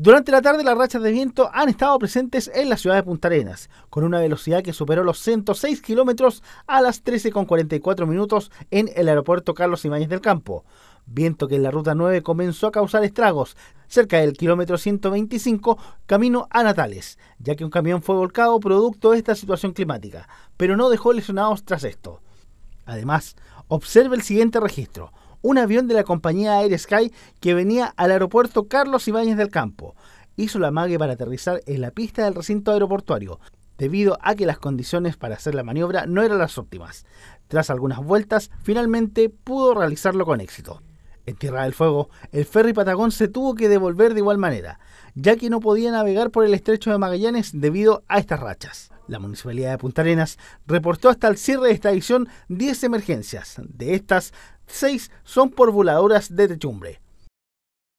Durante la tarde las rachas de viento han estado presentes en la ciudad de Punta Arenas, con una velocidad que superó los 106 kilómetros a las 13.44 minutos en el aeropuerto Carlos Ibáñez del Campo. Viento que en la ruta 9 comenzó a causar estragos cerca del kilómetro 125 camino a Natales, ya que un camión fue volcado producto de esta situación climática, pero no dejó lesionados tras esto. Además, observe el siguiente registro un avión de la compañía Air Sky que venía al aeropuerto Carlos Ibáñez del Campo. Hizo la mague para aterrizar en la pista del recinto aeroportuario, debido a que las condiciones para hacer la maniobra no eran las óptimas. Tras algunas vueltas, finalmente pudo realizarlo con éxito. En Tierra del Fuego, el ferry Patagón se tuvo que devolver de igual manera, ya que no podía navegar por el estrecho de Magallanes debido a estas rachas. La Municipalidad de Punta Arenas reportó hasta el cierre de esta edición 10 emergencias. De estas, 6 son por voladoras de techumbre.